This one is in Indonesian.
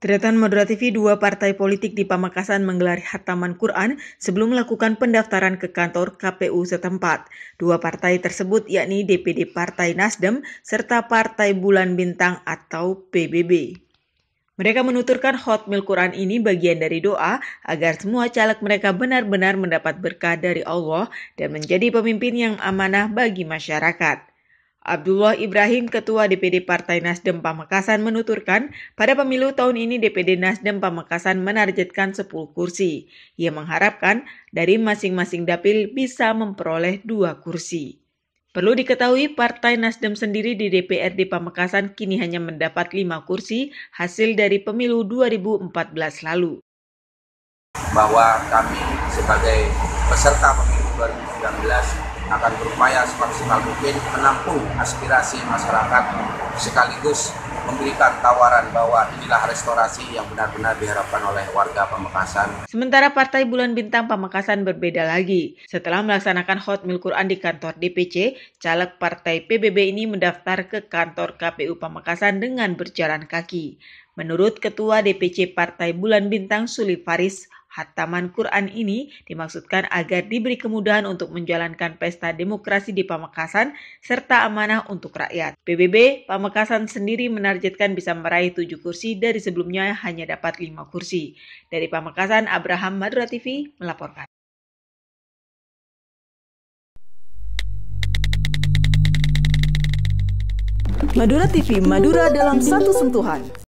Deretan Madura TV, dua partai politik di Pamekasan menggelar hataman Quran sebelum melakukan pendaftaran ke kantor KPU setempat. Dua partai tersebut yakni DPD Partai Nasdem serta Partai Bulan Bintang atau PBB. Mereka menuturkan hotmail Quran ini bagian dari doa agar semua caleg mereka benar-benar mendapat berkah dari Allah dan menjadi pemimpin yang amanah bagi masyarakat. Abdullah Ibrahim, Ketua DPD Partai Nasdem Pamekasan menuturkan, pada pemilu tahun ini DPD Nasdem Pamekasan menargetkan 10 kursi. Ia mengharapkan dari masing-masing dapil bisa memperoleh dua kursi. Perlu diketahui, Partai Nasdem sendiri di DPRD Pamekasan kini hanya mendapat lima kursi hasil dari pemilu 2014 lalu. Bahwa kami sebagai peserta pemilu 2014 akan berupaya semaksimal mungkin menampung aspirasi masyarakat sekaligus memberikan tawaran bahwa inilah restorasi yang benar-benar diharapkan oleh warga Pamekasan. Sementara Partai Bulan Bintang Pamekasan berbeda lagi. Setelah melaksanakan hot khotmil Quran di kantor DPC, caleg Partai PBB ini mendaftar ke kantor KPU Pamekasan dengan berjalan kaki. Menurut Ketua DPC Partai Bulan Bintang Suli Faris, Hataman Quran ini dimaksudkan agar diberi kemudahan untuk menjalankan pesta demokrasi di Pamekasan serta amanah untuk rakyat. PBB Pamekasan sendiri menargetkan bisa meraih tujuh kursi dari sebelumnya hanya dapat lima kursi. Dari Pamekasan, Abraham Madura TV melaporkan. Madura TV, Madura dalam satu sentuhan.